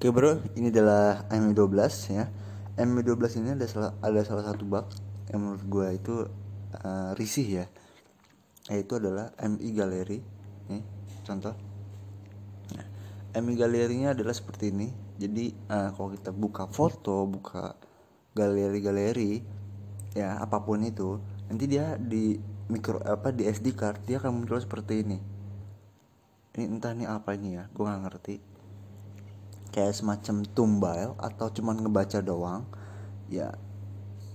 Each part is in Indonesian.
Oke bro, ini adalah MU12 ya. MU12 ini ada salah, ada salah satu bug yang menurut gue itu uh, risih ya. Yaitu adalah MI Gallery. Ya. Nih, contoh. Nah, MI Gallery-nya adalah seperti ini. Jadi uh, kalau kita buka foto, buka galeri-galeri ya apapun itu, nanti dia di micro apa di SD card dia akan muncul seperti ini. Ini entah ini apa ini ya, gue nggak ngerti kayak semacam tumbal atau cuman ngebaca doang ya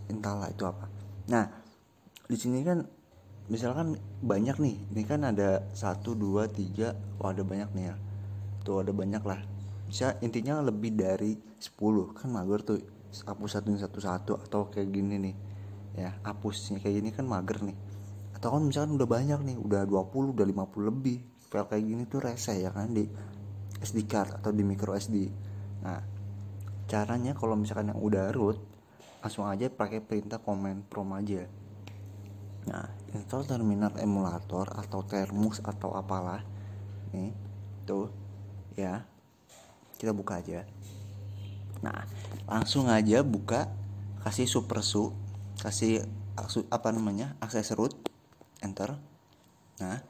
entahlah itu apa nah di sini kan misalkan banyak nih ini kan ada satu dua tiga wah ada banyak nih ya tuh ada banyak lah bisa intinya lebih dari 10 kan mager tuh hapus satu satu satu atau kayak gini nih ya hapusnya kayak gini kan mager nih atau kan misalkan udah banyak nih udah 20 udah 50 lebih file kayak gini tuh rese ya kan di SD card atau di micro SD nah caranya kalau misalkan yang udah root langsung aja pakai perintah command prom aja nah install terminal emulator atau termus atau apalah nih tuh ya kita buka aja nah langsung aja buka kasih super su, kasih apa namanya akses root enter nah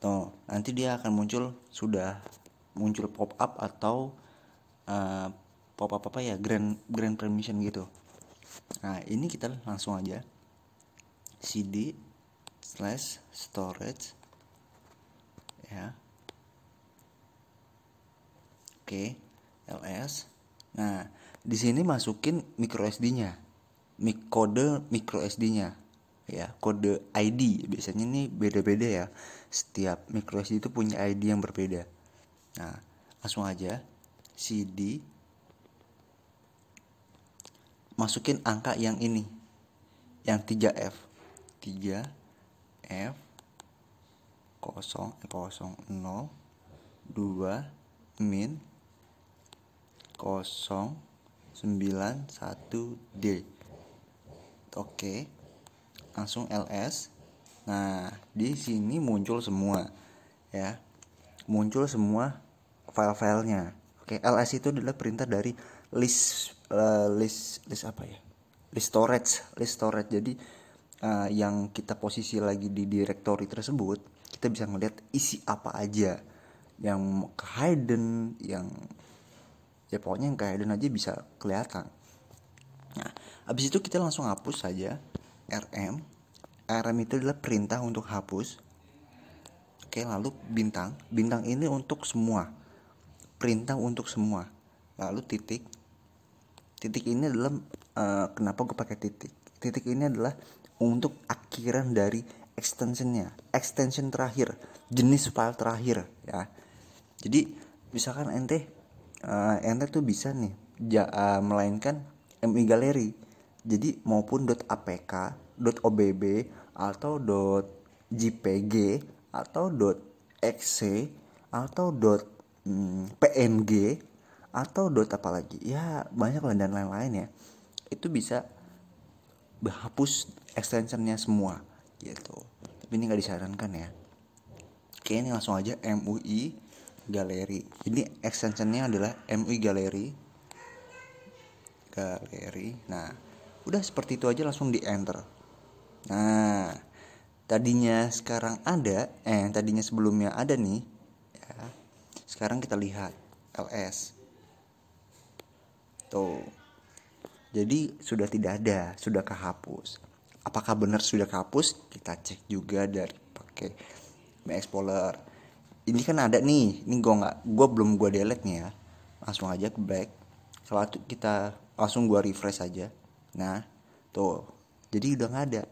tuh nanti dia akan muncul sudah muncul pop up atau uh, eh, pop up apa ya grand grand permission gitu nah ini kita langsung aja cd slash storage ya oke ls nah di sini masukin micro sd nya mic kode micro sd nya ya kode id biasanya ini beda-beda ya setiap micro sd itu punya id yang berbeda Nah, langsung aja CD masukin angka yang ini yang 3F 3F 0 0 0 2 min 0 9 1 D oke langsung LS nah di sini muncul semua ya muncul semua file-filenya oke ls itu adalah perintah dari list uh, list list apa ya list storage list storage jadi uh, yang kita posisi lagi di directory tersebut kita bisa ngelihat isi apa aja yang ke hidden yang ya pokoknya yang ke hidden aja bisa kelihatan nah habis itu kita langsung hapus saja rm rm itu adalah perintah untuk hapus oke lalu bintang bintang ini untuk semua perintah untuk semua lalu titik titik ini adalah uh, kenapa gue pakai titik titik ini adalah untuk akhiran dari extensionnya extension terakhir jenis file terakhir ya jadi misalkan ente uh, ente tuh bisa nih ja, uh, melainkan MI Gallery jadi maupun .apk .obb atau .jpg atau .exe atau PMG PNG atau dot apa lagi ya banyak lah dan lain-lain ya itu bisa hapus extensionnya semua gitu tapi ini nggak disarankan ya oke ini langsung aja MUI galeri ini extensionnya adalah MUI galeri galeri nah udah seperti itu aja langsung di enter nah tadinya sekarang ada eh tadinya sebelumnya ada nih sekarang kita lihat LS tuh jadi sudah tidak ada sudah kehapus apakah benar sudah kehapus kita cek juga dari pakai Explorer ini kan ada nih ini gue nggak gue belum gue delete nih ya langsung aja ke back setelah kita langsung gue refresh aja nah tuh jadi udah nggak ada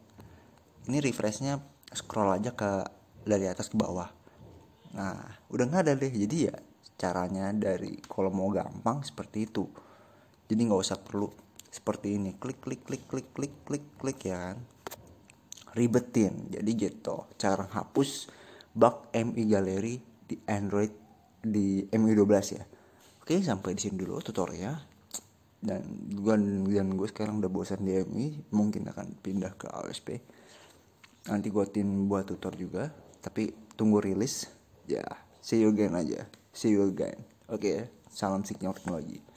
ini refreshnya scroll aja ke dari atas ke bawah nah udah nggak ada deh jadi ya caranya dari kalau mau gampang seperti itu jadi nggak usah perlu seperti ini klik klik klik klik klik klik klik ya kan ribetin jadi gitu cara hapus bug MI Gallery di Android di MI 12 ya oke sampai di sini dulu tutorial dan gue dan gue sekarang udah bosan di MI mungkin akan pindah ke OSP. nanti gue tim buat tutor juga tapi tunggu rilis ya see you again aja see you again oke okay. salam signal teknologi